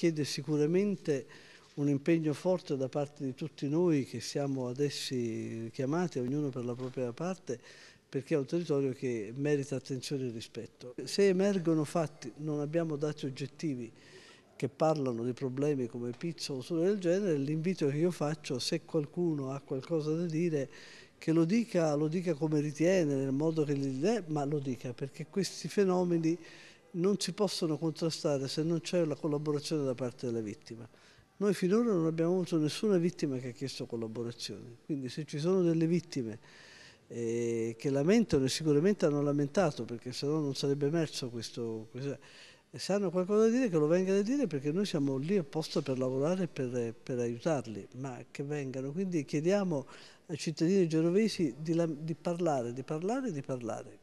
chiede sicuramente un impegno forte da parte di tutti noi che siamo adesso chiamati, ognuno per la propria parte, perché è un territorio che merita attenzione e rispetto. Se emergono fatti, non abbiamo dati oggettivi che parlano di problemi come pizzo o solo del genere, l'invito che io faccio, se qualcuno ha qualcosa da dire, che lo dica, lo dica come ritiene, nel modo che gli dà, ma lo dica, perché questi fenomeni non si possono contrastare se non c'è la collaborazione da parte della vittima. Noi finora non abbiamo avuto nessuna vittima che ha chiesto collaborazione, quindi se ci sono delle vittime eh, che lamentano e sicuramente hanno lamentato perché sennò non sarebbe emerso questo, questo se hanno qualcosa da dire che lo vengano a dire perché noi siamo lì apposta per lavorare e per, per, aiutarli, ma che vengano. Quindi chiediamo ai cittadini genovesi di, di parlare, di parlare, di parlare.